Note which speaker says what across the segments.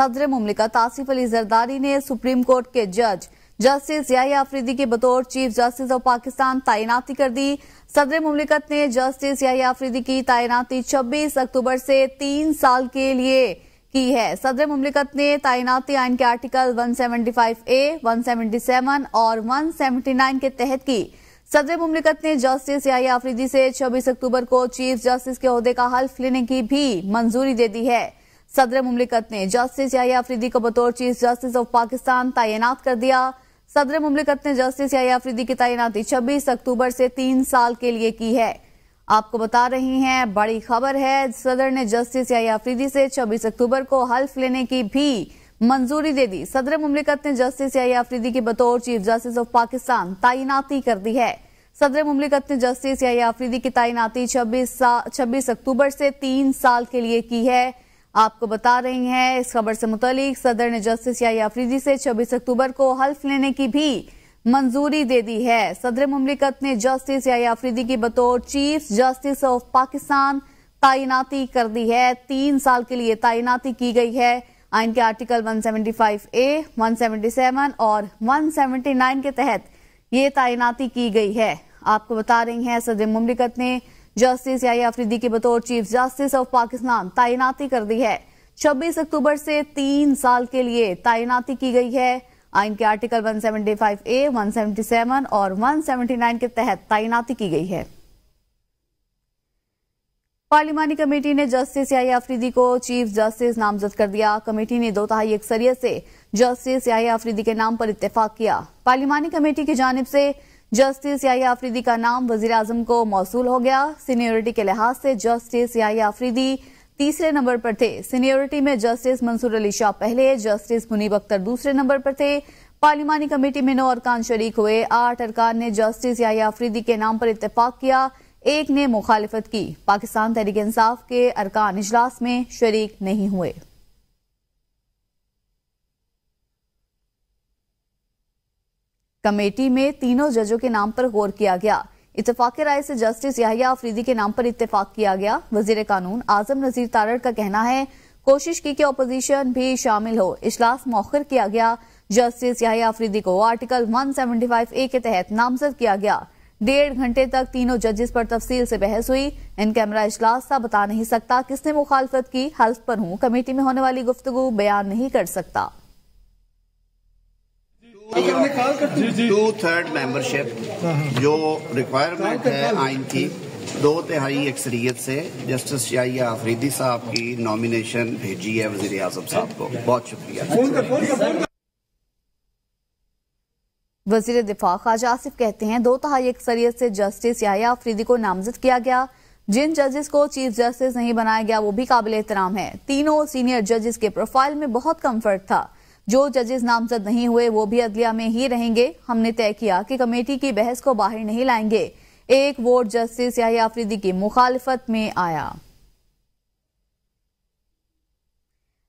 Speaker 1: सदर मुमलिकत आसिफ अली जरदारी ने supreme court के जज जस्टिस याही आफरीदी के बतौर चीफ जस्टिस ऑफ पाकिस्तान तैनाती कर दी सदर मुमलिकत ने जस्टिस याही आफरीदी की तैनाती छब्बीस अक्टूबर से तीन साल के लिए की है सदर ममलिकत ने तैनाती आइन के आर्टिकल 175 ए 177 और 179 के तहत की सदर मुमलिकत ने जस्टिस याही आफरीदी से 26 अक्टूबर को चीफ जस्टिस के अहदे का हल्फ लेने की भी मंजूरी दे दी है सदर मुमलिकत ने जस्टिस याया अफरीदी को बतौर चीफ जस्टिस ऑफ पाकिस्तान तैनात कर दिया सदर मुमलिकत ने जस्टिस याया अफरीदी की तैनाती छब्बीस अक्टूबर से तीन साल के लिए की है आपको बता रही हैं बड़ी खबर है सदर ने जस्टिस याया अफरीदी से 26 अक्टूबर को हल्फ लेने की भी मंजूरी दे दी सदर मुमलिकत ने जस्टिस याया अफरीदी की बतौर चीफ जस्टिस ऑफ पाकिस्तान तैनाती कर दी है सदर मुमलिकत ने जस्टिस याया अफरीदी की तैनाती छब्बीस अक्टूबर से तीन साल के लिए की है आपको बता रही हैं इस खबर से मुतलिक सदर ने जस्टिस या अफरीदी से 26 अक्टूबर को हल्फ लेने की भी मंजूरी दे दी है सदर ममलिकत ने जस्टिस या अफरीदी की बतौर चीफ जस्टिस ऑफ पाकिस्तान तैनाती कर दी है तीन साल के लिए तैनाती की गई है आइन के आर्टिकल 175 ए 177 और 179 के तहत ये तैनाती की गई है आपको बता रही हैं सदर ममलिकत ने जस्टिस याई अफरीदी के बतौर चीफ जस्टिस ऑफ पाकिस्तान तैनाती कर दी है 26 अक्टूबर से तीन साल के लिए तैनाती की गई है आइन के आर्टिकल 175 ए 177 और 179 के तहत तैनाती की गई है पार्लिमानी कमेटी ने जस्टिस याही अफरीदी को चीफ जस्टिस नामजद कर दिया कमेटी ने दो तहाई अक्सरियत से जस्टिस याही अफरीदी के नाम पर इत्तेफाक किया पार्लिमानी कमेटी की जानब से जस्टिस याया आफरीदी का नाम वजीर आजम को मौसू हो गया सीनियोरिटी के लिहाज से जस्टिस याया आफरीदी तीसरे नंबर पर थे सीनियोरिटी में जस्टिस मंसूर अली शाह पहले जस्टिस मुनीब अख्तर दूसरे नंबर पर थे पार्लिमानी कमेटी में नौ अरकान शरीक हुए आठ अरकान ने जस्टिस याया आफरीदी के नाम पर इतफाक किया एक ने मुखालफत की पाकिस्तान तहरीक इंसाफ के अरकान इजलास में शरीक नहीं हुए कमेटी में तीनों जजों के नाम पर गौर किया गया इतफाक राय से जस्टिस याहिया अफरीदी के नाम पर इतफाक किया गया वजीर कानून आजम नजीर तारड़ का कहना है कोशिश की कि अपोजिशन भी शामिल हो इजलास मौखर किया गया जस्टिस याहिया अफरीदी को आर्टिकल 175 ए के तहत नामजद किया गया डेढ़ घंटे तक तीनों जजेस पर तफसील से बहस हुई इन कैमरा इजलास था बता नहीं सकता किसने मुखालफत की हल्फ पर हूं कमेटी में होने वाली गुफ्तगु बयान नहीं कर सकता
Speaker 2: टू थर्ड मेंबरशिप जो रिक्वायरमेंट है आइन की दो तिहाई अक्सरीत से जस्टिस शाहिया आफरीदी साहब की नॉमिनेशन भेजी है वजीर आजम साहब को बहुत शुक्रिया
Speaker 1: वजीर दिफा ख्वाजा आसिफ कहते हैं दो तहाई अक्सरियत से जस्टिस याया आफरीदी को नामजद किया गया जिन जजेस को चीफ जस्टिस नहीं बनाया गया वो भी काबिल एहतराम है तीनों सीनियर जजेस के प्रोफाइल में बहुत कम्फर्ट था जो जजेस नामजद नहीं हुए वो भी अदलिया में ही रहेंगे हमने तय किया कि कमेटी की बहस को बाहर नहीं लाएंगे एक वोट जस्टिस या आफरीदी की मुखालफत में आया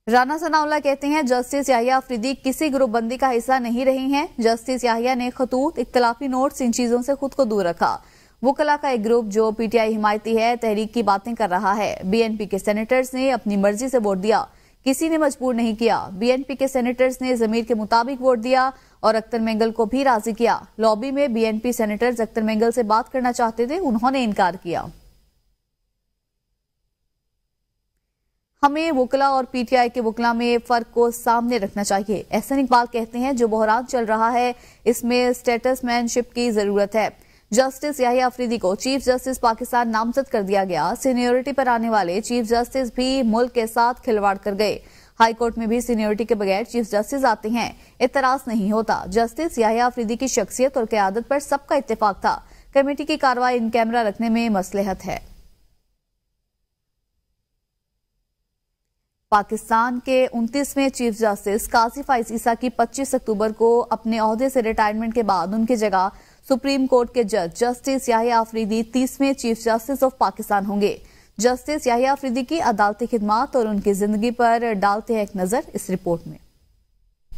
Speaker 1: राणा सनाउल्ला कहते हैं जस्टिस याहिया अफरीदी किसी ग्रुपबंदी का हिस्सा नहीं रही हैं जस्टिस याहिया ने खतूत इख्तलाफी नोट्स इन चीजों से खुद को दूर रखा वकला का एक ग्रुप जो पीटीआई हिमायती है तहरीक की बातें कर रहा है बीएनपी के सेनेटर्स ने अपनी मर्जी से वोट दिया किसी ने मजबूर नहीं किया बीएनपी के सेनेटर्स ने जमीर के मुताबिक वोट दिया और अख्तर मेंगल को भी राजी किया लॉबी में बीएनपी सेनेटर्स अख्तर मेंगल से बात करना चाहते थे उन्होंने इनकार किया हमें वकला और पीटीआई के वकला में फर्क को सामने रखना चाहिए एहसन इकबाल कहते हैं जो बहरान चल रहा है इसमें स्टेटसमैनशिप की जरूरत है जस्टिस याही अफरीदी को चीफ जस्टिस पाकिस्तान नामजद कर दिया गया सीनियोरिटी पर आने वाले चीफ जस्टिस भी मुल्क के साथ खिलवाड़ कर गए हाईकोर्ट में भी सीनियोरिटी के बगैर चीफ जस्टिस आते हैं इतराज नहीं होता जस्टिस याही अफरीदी की शख्सियत और क्यादत पर सबका इतफाक था कमेटी की कार्रवाई इन कैमरा रखने में मसलहत है पाकिस्तान के 29वें चीफ जस्टिस कासिफ आइस ईसा की 25 अक्टूबर को अपने अहदे से रिटायरमेंट के बाद उनकी जगह सुप्रीम कोर्ट के जज जस्टिस याहिया आफरीदी तीसवें चीफ जस्टिस ऑफ पाकिस्तान होंगे जस्टिस याहिया आफरीदी की अदालती खिदमात और उनकी जिंदगी पर डालते हैं एक नजर इस रिपोर्ट में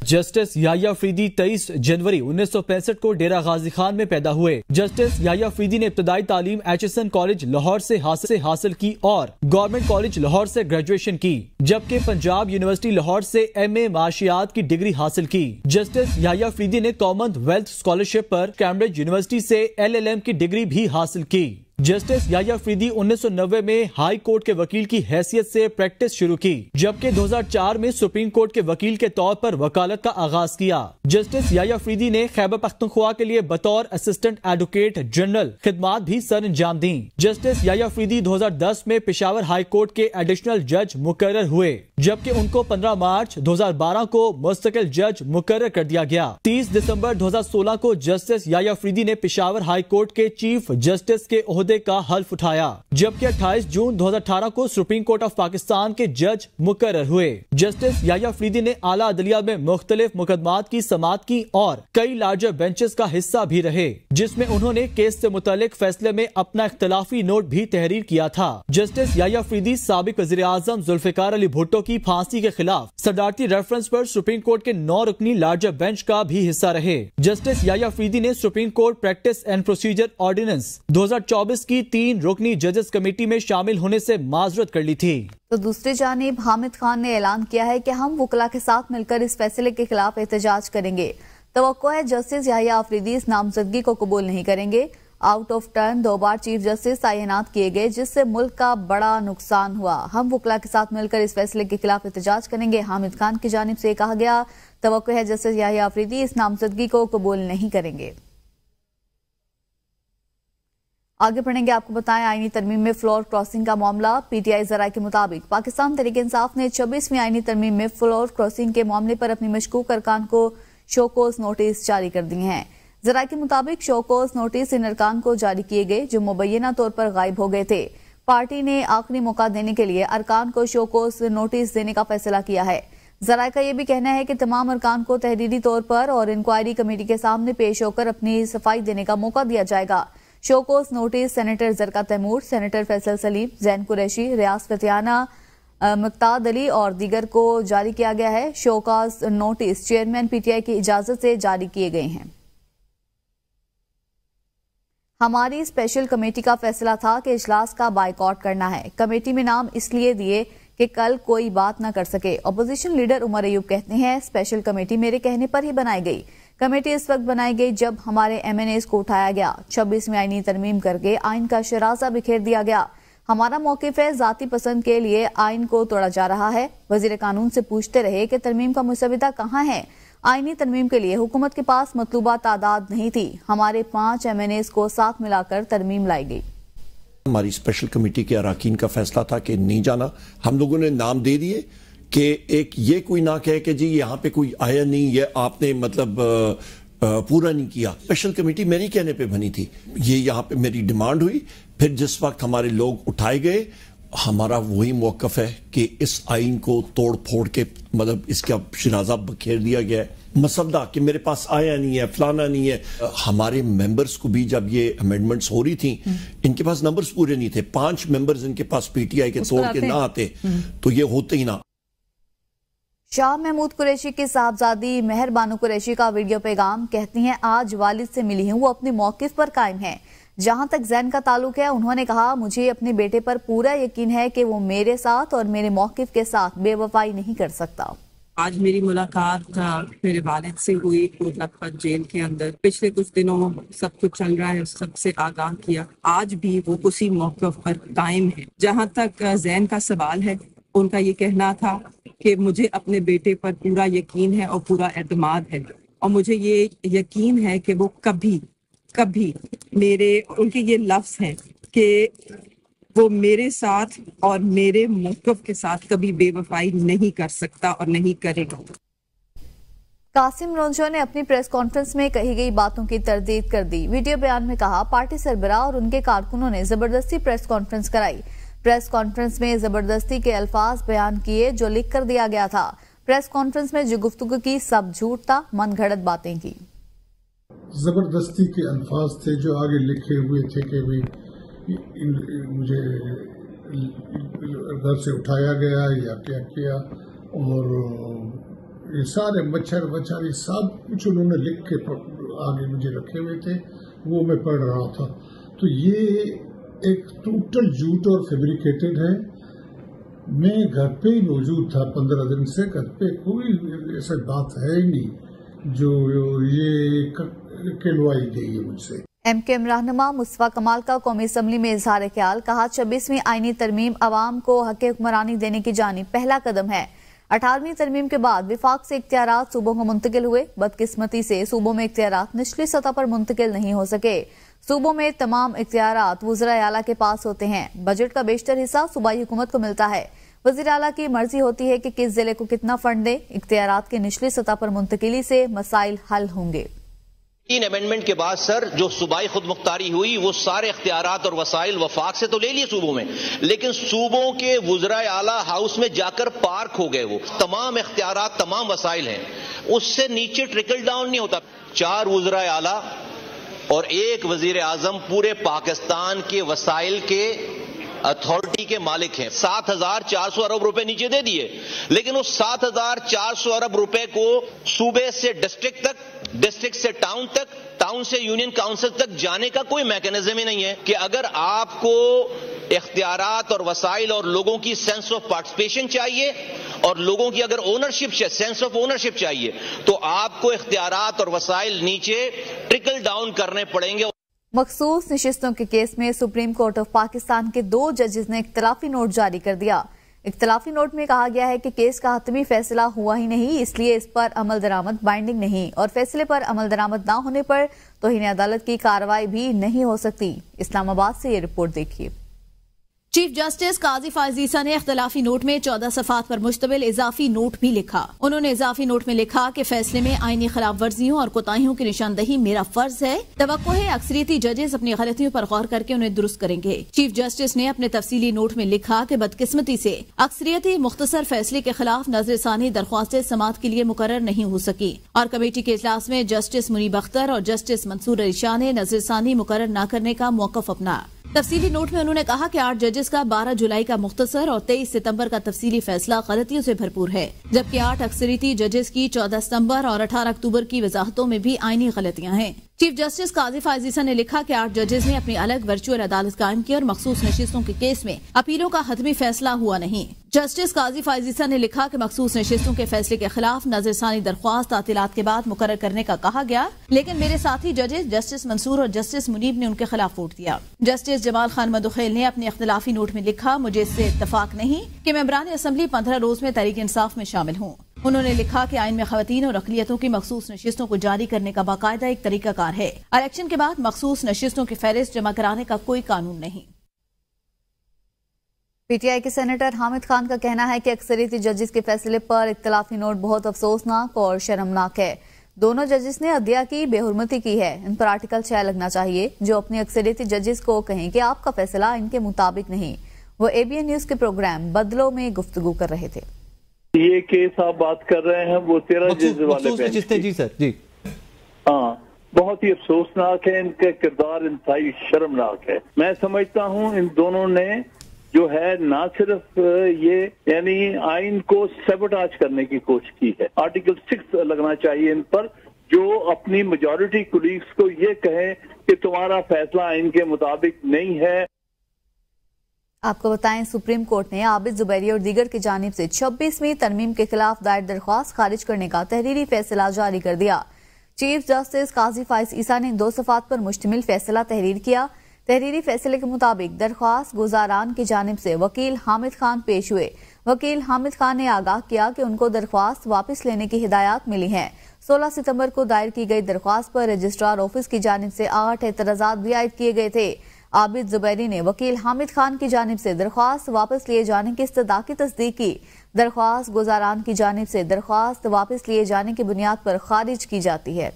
Speaker 2: जस्टिस याया फ्रीदी 23 जनवरी 1965 को डेरा गाजी खान में पैदा हुए जस्टिस याया फ्रीदी ने इब्तदाई तालीम एन कॉलेज लाहौर से हासिल हासिल की और गवर्नमेंट कॉलेज लाहौर से ग्रेजुएशन की जबकि पंजाब यूनिवर्सिटी लाहौर से एमए माशियात की डिग्री हासिल की जस्टिस याया फीदी ने कॉमनवेल्थ स्कॉलरशिप आरोप कैम्ब्रिज यूनिवर्सिटी एल एम की डिग्री भी हासिल की जस्टिस याया फ्रीदी 1990 में हाई कोर्ट के वकील की हैसियत से प्रैक्टिस शुरू की जबकि 2004 में सुप्रीम कोर्ट के वकील के तौर पर वकालत का आगाज किया जस्टिस याया फ्रीदी ने खैबर पख्तनख्वा के लिए बतौर असिस्टेंट एडवोकेट जनरल खिदमात भी सर अंजाम दी जस्टिस याया फ्रीदी 2010 में पिशावर हाई कोर्ट के एडिशनल जज मुकर हुए जबकि उनको 15 मार्च 2012 को मुस्तकिल जज मुकर कर दिया गया 30 दिसंबर 2016 को जस्टिस याया फ्रीदी ने पिशावर हाई कोर्ट के चीफ जस्टिस के अहदे मुद्दे का हल्फ उठाया जबकि 28 जून 2018 को सुप्रीम कोर्ट ऑफ पाकिस्तान के जज मुकर हुए जस्टिस याया फ्रीदी ने आला अदलिया में मुख्तलिफ मुकदमात की समात की और कई लार्जर बेंचेस का हिस्सा भी रहे जिसमे उन्होंने केस ऐसी मुतल फैसले में अपना इख्तलाफी नोट भी तहरीर किया था जस्टिस याया फ्रीदी सबक वजी आजम जुल्फिकार अली भुट्टो की फांसी के खिलाफ सदारती रेफरेंस आरोप सुप्रीम कोर्ट के नौ रुकनी लार्जर बेंच का भी हिस्सा रहे जस्टिस याया फ्रीदी ने supreme court practice and procedure ordinance 2024 की तीन रुकनी जजेस कमेटी में शामिल होने से माजरत कर ली थी
Speaker 1: तो दूसरी जानब हामिद खान ने ऐलान किया है कि हम वकला के साथ मिलकर इस फैसले के खिलाफ एहतजाज करेंगे तो है जस्टिस याहिया आफरीदी इस नामजदगी को कबूल नहीं करेंगे आउट ऑफ टर्न दो बार चीफ जस्टिस तैनात किए गए जिससे मुल्क का बड़ा नुकसान हुआ हम वकला के साथ मिलकर इस फैसले के खिलाफ एहतजाज करेंगे हामिद खान की जानब से कहा गया तो है जस्टिस याहिया आफरीदी इस नामजदगी को कबूल नहीं करेंगे आगे बढ़ेंगे आपको बताएं आईनी तरमीम में फ्लोर क्रॉसिंग का मामला पीटीआई जरा के मुताबिक पाकिस्तान तरीके इंसाफ ने छब्बीसवीं आईनी तरमीम में फ्लोर क्रॉसिंग के मामले पर अपनी मशकूक अरकान को शोकोस नोटिस जारी कर दिए हैं जरा के मुताबिक शोकोस नोटिस इन अरकान को जारी किए गए जो मुबैना तौर पर गायब हो गए थे पार्टी ने आखिरी मौका देने के लिए अरकान को शोकोस नोटिस देने का फैसला किया है जरा का यह भी कहना है कि तमाम अरकान को तहरीरी तौर पर और इंक्वायरी कमेटी के सामने पेश होकर अपनी सफाई देने का मौका दिया जाएगा show cause notice senator Zarqa Taimur senator Faisal Saleem Zain Qureshi Riaz Fatyana Mukhtar Ali और दीगर को जारी किया गया है शोकाज नोटिस चेयरमैन पीटीआई की इजाजत से जारी किए गए हैं हमारी स्पेशल कमेटी का फैसला था कि इजलास का बायकॉट करना है कमेटी में नाम इसलिए दिए कि कल कोई बात ना कर सके अपोजिशन लीडर उमर अयूब कहते हैं स्पेशल कमेटी मेरे कहने पर ही बनाई गई कमेटी इस वक्त बनाई गई जब हमारे एमएनएस को उठाया गया छब्बीस में आईनी तरमीम करके आइन का शराजा बिखेर दिया गया हमारा मौकफ है जाति पसंद के लिए आइन को तोड़ा जा रहा है वजीर कानून से पूछते रहे कि तरमीम का मुसविदा कहाँ है आईनी तरमीम के लिए हुकूमत के पास मतलूबा तादाद नहीं थी हमारे पांच एम एन एस को साथ मिलाकर तरमीम लाई गई
Speaker 2: हमारी स्पेशल कमेटी के अरकान का फैसला था कि नहीं जाना हम लोगों ने नाम दे दिए कि एक ये कोई ना कहे कि जी यहाँ पे कोई आया नहीं ये आपने मतलब पूरा नहीं किया स्पेशल कमेटी मेरी कहने पे बनी थी ये यहाँ पे मेरी डिमांड हुई फिर जिस वक्त हमारे लोग उठाए गए हमारा वही मौकफ है कि इस आइन को तोड़ फोड़ के मतलब इसका शराजा बखेर दिया गया है मसदा कि मेरे पास आया नहीं है फलाना नहीं है हमारे मेंबर्स को भी जब ये अमेंडमेंट्स हो रही थी हम्म। इनके पास नंबर्स पूरे नहीं थे पांच मेंबर्स इनके पास पीटीआई के तोड़ के ना आते हम्म। तो ये होते ही ना
Speaker 1: शाह महमूद कुरैशी की साहबजादी मेहर कुरैशी का वीडियो पैगाम कहती हैं आज वालिद से मिली हूँ वो अपने मौकफ पर कायम है जहां तक जैन का ताल्लुक है उन्होंने कहा मुझे अपने बेटे पर पूरा यकीन है कि वो मेरे साथ और मेरे मौकफ के साथ बेवफाई नहीं कर सकता
Speaker 3: आज मेरी मुलाकात मेरे वालिद से हुई मुजफ्फर जेल के अंदर पिछले कुछ दिनों सब कुछ चल रहा है सबसे आगाह किया आज भी वो उसी मौकफ पर कायम है जहाँ तक जैन का सवाल है उनका ये कहना था कि मुझे अपने बेटे पर पूरा यकीन है और पूरा अतमाद है और मुझे ये यकीन है कि वो कभी कभी मेरे उनके ये लफ्ज़ हैं कि वो मेरे साथ और मेरे मौकफ के साथ कभी बेवफाई नहीं कर सकता और नहीं करेगा
Speaker 1: कासिम रोंजो ने अपनी प्रेस कॉन्फ्रेंस में कही गई बातों की तरदीद कर दी वीडियो बयान में कहा पार्टी सरबराह और उनके कारकुनों ने जबरदस्ती प्रेस कॉन्फ्रेंस कराई प्रेस कॉन्फ्रेंस में जबरदस्ती के अल्फाज बयान किए जो लिख कर दिया गया था प्रेस कॉन्फ्रेंस में जो गुफ्तगु की सब झूठ था मन घड़त बातें की
Speaker 2: जबरदस्ती के अल्फाज थे जो आगे लिखे हुए थे कि भाई मुझे घर से उठाया गया या क्या किया और ये सारे मच्छर वच्छर ये सब कुछ उन्होंने लिख के आगे मुझे रखे हुए थे वो मैं पढ़ रहा था तो ये एक टोटल जूट और फेब्रिकेटेड है मैं घर पे ही मौजूद था पंद्रह दिन से घर पे कोई ऐसा बात है ही नहीं जो ये कहलवाई गई है मुझसे
Speaker 1: एम के इमरान नमा मुस्तफ़ा कमाल का कौमी असम्बली में इजहार ख्याल कहा छब्बीसवीं आईनी तरमीम आवाम को हक हुक्मरानी देने की जानी पहला कदम है अठारहवीं तरमीम के बाद विफाक से इख्तियार सूबों को मुंतकिल हुए बदकिस्मती से सूबों में इख्तियार निचली सतह पर मुंतकिल नहीं हो सके सूबों में तमाम इख्तियारत वजरा आला के पास होते हैं बजट का बेशतर हिस्सा सूबाई हुकूमत को मिलता है वजीर अला की मर्जी होती है कि किस जिले को कितना फंड दे इख्तियार के निचली सतह पर मुंतकली से मसाइल हल होंगे
Speaker 2: तीन अमेंडमेंट के बाद सर जो सूबाई खुद मुख्तारी हुई वो सारे अख्तियार और वसाइल वफाक से तो ले लिए सूबों में लेकिन सूबों के वजरा आला हाउस में जाकर पार्क हो गए वो तमाम अख्तियार तमाम वसाइल हैं उससे नीचे ट्रिकल डाउन नहीं होता चार वजरा आला और एक वजीर आजम पूरे पाकिस्तान के वसाइल के अथॉरिटी के मालिक हैं सात हजार चार सौ अरब रुपए नीचे दे दिए लेकिन उस सात हजार चार सौ अरब रुपए को सूबे से डिस्ट्रिक्ट तक डिस्ट्रिक्ट से टाउन तक टाउन से यूनियन काउंसिल तक जाने का कोई मैकेनिज्म ही नहीं है कि अगर आपको इख्तियार और वसाइल और लोगों की सेंस ऑफ पार्टिसिपेशन चाहिए और लोगों की अगर ओनरशिप सेंस ऑफ ओनरशिप चाहिए तो आपको इख्तियार और वसाइल नीचे ट्रिकल डाउन करने पड़ेंगे
Speaker 1: मखसूस नशस्तों के केस में सुप्रीम कोर्ट ऑफ पाकिस्तान के दो जजेस ने इख्तलाफी नोट जारी कर दिया इख्तलाफी नोट में कहा गया है कि केस का हतमी फैसला हुआ ही नहीं इसलिए इस पर अमल दरामद बाइंडिंग नहीं और फैसले पर अमल दरामद ना होने पर तोहन अदालत की कार्रवाई भी नहीं हो सकती इस्लामाबाद से ये रिपोर्ट देखिए
Speaker 3: चीफ जस्टिस काजी फाजीसा ने अख्तलाफी नोट में चौदह सफात पर मुश्तमिल इजाफी नोट भी लिखा उन्होंने इजाफी नोट में लिखा कि फैसले में आईनी खिलाफ वर्जियों और कोताहियों की निशानदही मेरा फर्ज है तो है अक्सरियती जजेस अपनी गलतियों पर गौर करके उन्हें दुरुस्त करेंगे चीफ जस्टिस ने अपने तफसी नोट में लिखा की बदकिस्मती ऐसी अक्सरियती मुख्तसर फैसले के खिलाफ नजर षानी दरख्वास्त समात के लिए मुकर नहीं हो सकी और कमेटी के इजलास में जस्टिस मुनीब अख्तर और जस्टिस मंसूर अली शाह ने नजर षानी मुकर न करने का मौकफ अपना तफसी नोट में उन्होंने कहा कि आठ जजेस का बारह जुलाई का मुख्तसर और तेईस सितम्बर का तफसी फैसला गलतियों से भरपूर है जबकि आठ अक्सरीती जजेस की चौदह सितम्बर और अठारह अक्टूबर की वजाहतों में भी आईनी गलतियां हैं चीफ जस्टिस काजी फायजीसा ने लिखा कि आठ जजेस ने अपनी अलग वर्चुअल अदालत कायम की और मखसूस नशिस्तों के केस में अपीलों का हतमी फैसला हुआ नहीं जस्टिस काजिफ फायजीसा ने लिखा कि मखसूस नशिस्तों के फैसले के खिलाफ नजरसानी दरख्वास्त तातीलत के बाद मुकर करने का कहा गया लेकिन मेरे साथी जजेस जस्टिस मंसूर और जस्टिस मुनीब ने उनके खिलाफ वोट दिया जस्टिस जमाल खान मदुखेल ने अपने अख्तिलाफी नोट में लिखा मुझे इससे इतफाक नहीं की मेम्बरान असम्बली पंद्रह रोज में तहरीक इंसाफ में शामिल हूँ उन्होंने लिखा कि आयन में खातन और अकलीतों की मखसूस नशस्तों को जारी करने का बाकायदा एक तरीकाकार है इलेक्शन के बाद मखसूस नशस्तों की फहरिस्त जमा कराने का कोई कानून नहीं पीटीआई के सेनेटर हामिद खान का कहना है
Speaker 1: कि अक्सरियती जजेस के फैसले पर इख्तलाफी नोट बहुत अफसोसनाक और शर्मनाक है दोनों जजेस ने अदलिया की बेहरमती की है इन पर आर्टिकल छह लगना चाहिए जो अपनी अक्सरियती जजेस को कहें कि आपका फैसला इनके मुताबिक नहीं वो एबीएन न्यूज के प्रोग्राम बदलों में गुफ्तगु कर रहे थे
Speaker 2: ये केस आप बात कर रहे हैं वो तेरह जज वाले जी
Speaker 1: सर जी
Speaker 2: हाँ बहुत ही अफसोसनाक है इनका किरदार इंतहाई शर्मनाक है मैं समझता हूँ इन दोनों ने जो है ना सिर्फ ये यानी आइन को सेबोटाज करने की कोशिश की है आर्टिकल सिक्स लगना चाहिए इन पर जो अपनी मेजोरिटी कुलीग्स को ये कहें कि तुम्हारा फैसला आइन के मुताबिक नहीं है
Speaker 1: आपको बताएं सुप्रीम कोर्ट ने आबिद जुबैरी और दीगर की जानब से छब्बीसवीं तरमीम के खिलाफ दायर दरख्वास्त खारिज करने का तहरीरी फैसला जारी कर दिया चीफ जस्टिस काजी फाइज ईसा ने दो सफात पर मुश्तमिल फैसला तहरीर किया तहरीरी फैसले के मुताबिक दरख्वास्त गुजारान की जानब से वकील हामिद खान पेश हुए वकील हामिद खान ने आगाह किया कि उनको दरख्वास्त वापस लेने की हिदायत मिली है सोलह सितम्बर को दायर की गई दरख्वास्त पर रजिस्ट्रार ऑफिस की जानब से आठ एतराजा भी आयद किए गए थे आबिद जुबैरी ने वकील हामिद खान की जानब से दरख्वास्त वापस लिए जाने की इस्तः की तस्दीक की दरख्वास्त गुजारान की जानब से दरख्वास्त वापस लिए जाने की बुनियाद पर खारिज की जाती है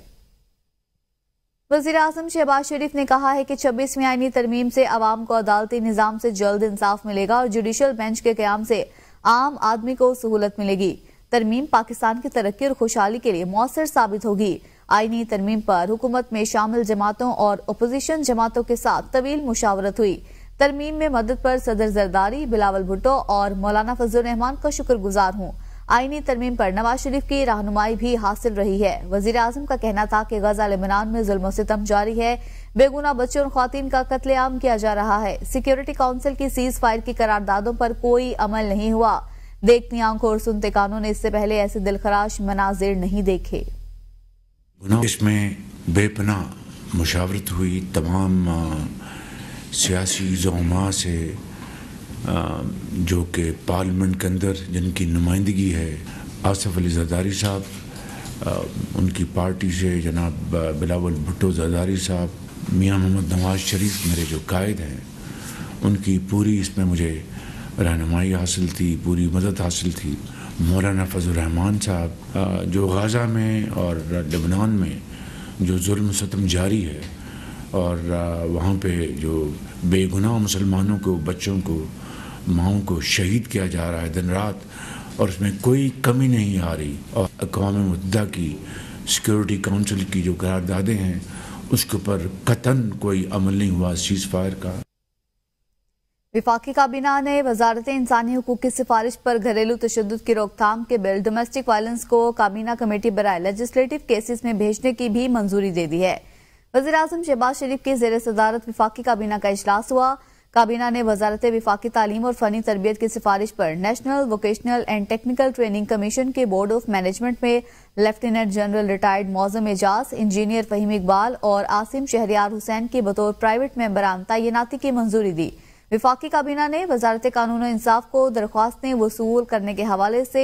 Speaker 1: वजीर अजम शहबाज शरीफ ने कहा है कि छब्बीसवीं आईनी तरमीम से आवाम को अदालती निज़ाम से जल्द इंसाफ मिलेगा और जुडिशल बेंच के क्याम से आम आदमी को सहूलत मिलेगी तरमीम पाकिस्तान की तरक्की और खुशहाली के लिए मौसर साबित होगी आईनी तरमीम पर हुकूमत में शामिल जमातों और अपोजिशन जमातों के साथ तवील मुशावरत हुई तरमीम में मदद पर सदर जरदारी बिलावल भुट्टो और मौलाना फजल रहमान का शुक्रगुजार हूँ आईनी तरमीम पर नवाज शरीफ की रहनुमाई भी हासिल रही है वजीर अजम का कहना था कि गजा लेबनान में जुल्म सितम जारी है बेगुना बच्चों और खातन का कत्लेआम किया जा रहा है सिक्योरिटी काउंसिल की सीज फायर की करारदादों पर कोई अमल नहीं हुआ देखती आंखों और सुनते कानों ने इससे पहले ऐसे दिलखराश मनाजिर नहीं देखे
Speaker 2: इसमें में बेपना मुशावरत हुई तमाम सियासी जहमा से जो कि पार्लियामेंट के अंदर जिनकी नुमाइंदगी है आसफ़ अली जदारी साहब उनकी पार्टी से जनाब बिलावल भुट्टो जदारी साहब मियां मोहम्मद नवाज शरीफ मेरे जो कायद हैं उनकी पूरी इसमें मुझे रहनुमाई हासिल थी पूरी मदद हासिल थी मौलाना फजलरहमान साहब जो गाज़ा में और लबनान में जो जुल्म सतम जारी है और वहाँ पे जो बेगुनाह मुसलमानों को बच्चों को माओं को शहीद किया जा रहा है दिन रात और उसमें कोई कमी नहीं आ रही और अकवा मुद्दा की सिक्योरिटी काउंसिल की जो करारदादे हैं उसके ऊपर कतन कोई अमल नहीं हुआ सीज़ फायर
Speaker 1: का विफाकी काबीना ने वजारत इंसानी हकूक की सिफारिश पर घरेलू तशद की रोकथाम के बिल डोमेस्टिक वायलेंस को काबीना कमेटी बरए लेजिस्लेटिव केसेस में भेजने की भी मंजूरी दे दी है वजी अजम शहबाज शरीफ की जेर सदारत विफाकी काबीना का अजलास हुआ काबीना ने वजारत विफाकी तालीम और फनी तरबियत की सिफारिश पर national vocational and technical training commission के बोर्ड ऑफ मैनेजमेंट में lieutenant general retired Moazzam Ejaz engineer Faheem Iqbal और आसिम शहरियार हुसैन के बतौर प्राइवेट मेंबरान तैनाती की मंजूरी दी विफाकी काबीना ने वजारत कानून इंसाफ को दरख्वास्तें वसूल करने के हवाले से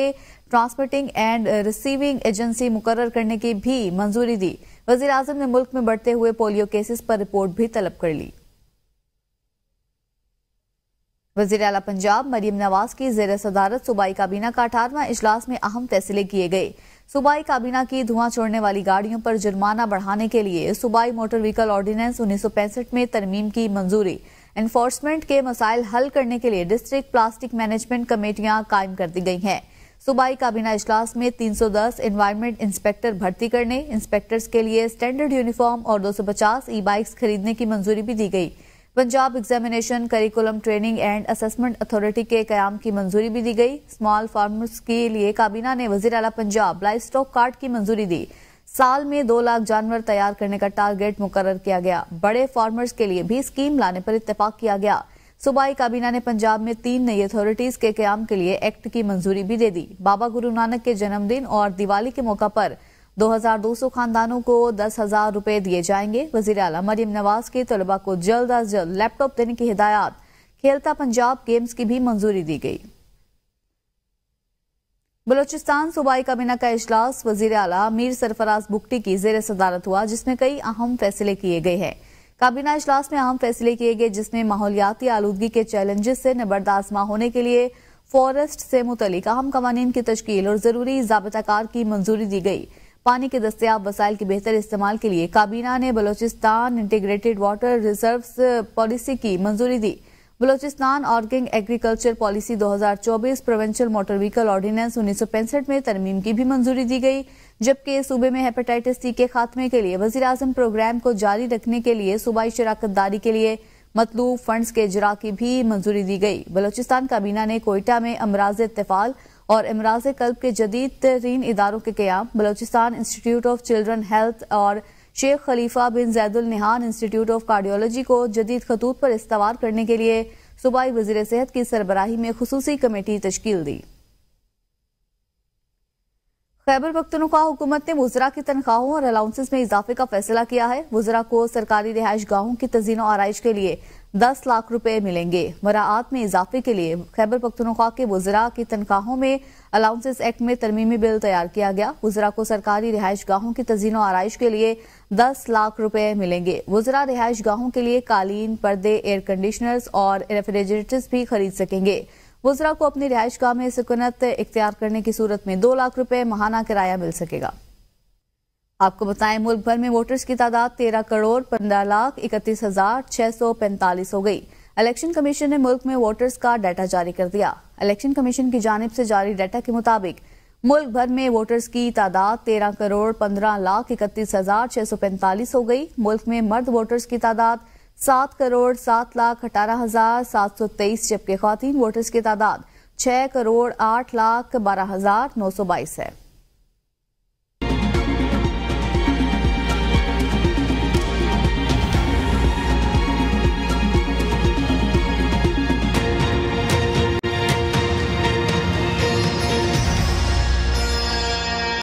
Speaker 1: ट्रांसमिटिंग एंड रिसीविंग एजेंसी मुकर करने की भी मंजूरी दी वजीर आजम ने मुल्क में बढ़ते हुए पोलियो केसेस पर रिपोर्ट भी तलब कर ली वजीर अला पंजाब मरीम नवाज की जेर सदारत सूबाई काबीना का अठारवा इजलास में अहम फैसले किए गए सूबाई काबीना की धुआं छोड़ने वाली गाड़ियों पर जुर्माना बढ़ाने के लिए सूबाई मोटर व्हीकल ऑर्डिनेंस उन्नीस में तरमीम की मंजूरी इन्फोर्समेंट के मसाइल हल करने के लिए डिस्ट्रिक्ट प्लास्टिक मैनेजमेंट कमेटियां कायम कर दी गई हैं सूबाई काबीना इजलास में 310 एनवायरमेंट इंस्पेक्टर भर्ती करने इंस्पेक्टर्स के लिए स्टैंडर्ड यूनिफॉर्म और 250 ई बाइक्स खरीदने की मंजूरी भी दी गई Punjab examination curriculum training and assessment authority के क्याम की मंजूरी भी दी गई स्मॉल फार्मर्स के लिए काबीना ने वजीर अला पंजाब लाइफ स्टॉक कार्ड की मंजूरी दी साल में दो लाख जानवर तैयार करने का टारगेट मुकर किया गया बड़े फार्मर्स के लिए भी स्कीम लाने पर इतफाक किया गया सूबाई काबीना ने पंजाब में तीन नई अथॉरिटीज के क्याम के लिए एक्ट की मंजूरी भी दे दी बाबा गुरु नानक के जन्मदिन और दिवाली के मौका पर 2200 खानदानों को दस हजार रूपए दिए जाएंगे वजीर अला मरियम नवाज के तलबा को जल्द अज जल्द लैपटॉप देने की हिदायत खेलता पंजाब गेम्स की भी मंजूरी दी गई बलोचिस्तान सूबाई काबीना का अजलास वजीर अला मीर सरफराज बुकटी की जेर सदारत हुआ जिसमें कई अहम फैसले किए गए हैं काबीना अजलास में अहम फैसले किए गए जिसमें माहौलियाती आलूदगी के चैलेंजेस से नबर्द आजमा होने के लिए फॉरेस्ट से मुतलिक अहम कवानीन की तश्ील और जरूरी जबताकार की मंजूरी दी गई पानी के दस्तियाब वसाइल के बेहतर इस्तेमाल के लिए काबीना ने Balochistan integrated water reserve policy की मंजूरी दी Balochistan organic agriculture policy 2024 provincial motor vehicle ordinance उन्नीस में तरमीम की भी मंजूरी दी गई जबकि सूबे में हेपेटाइटिस सी के खात्मे के लिए वजी प्रोग्राम को जारी रखने के लिए सूबाई शराकत दारी के लिए मतलूब फंड के इजरा की भी मंजूरी दी गई बलोचिस्तान काबीना ने कोयटा में अमराज इतफाल और अमराज कल्ब के जदीद तरीन इदारों के क्याम Balochistan institute of children health और Sheikh Khalifa bin Zayed al Nahyan institute of cardiology को जदीद खतूत पर इस्तवार करने के लिए सूबाई वजीर सेहत की सरबराही में खसूसी कमेटी तश्कील दी खैबर पख्तनखा हुकूमत ने वजरा की तनख्वाहों और अलाउंसेस में इजाफे का फैसला किया है वजरा को सरकारी रिहायश गाहों की तजीनों आरइश के लिए दस लाख रुपए मिलेंगे मराआत में इजाफे के लिए खैबर पख्तनख्वा के वजरा की तनख्वाहों में अलाउंसेस एक्ट में तरमीमी बिल तैयार किया गया वजरा को सरकारी रिहायश गाहों की तजीनो आरइश के लिए दस लाख रुपए मिलेंगे वजरा रिहायश गाहों के लिए कालीन पर्दे एयर कंडीशनर्स और रेफ्रिजरेटर्स भी खरीद सकेंगे वजरा को अपनी रिहायश गाह में सकनत इख्तियार करने की सूरत में दो लाख रुपए महाना किराया मिल सकेगा आपको बताएं मुल्क भर में वोटर्स की तादाद तेरह करोड़ पंद्रह लाख इकतीस हजार छह सौ पैंतालीस हो गई इलेक्शन कमीशन ने मुल्क में वोटर्स का डाटा जारी कर दिया इलेक्शन कमीशन की जानब से जारी डाटा के मुताबिक मुल्क भर में वोटर्स की तादाद तेरह करोड़ पंद्रह लाख इकतीस हजार छह सौ पैंतालीस हो गई मुल्क में मर्द वोटर्स की तादाद सात करोड़ सात लाख अठारह हजार सात सौ तेईस जबकि खातन वोटर्स की तादाद छह करोड़ आठ लाख बारह हजार नौ सौ बाईस है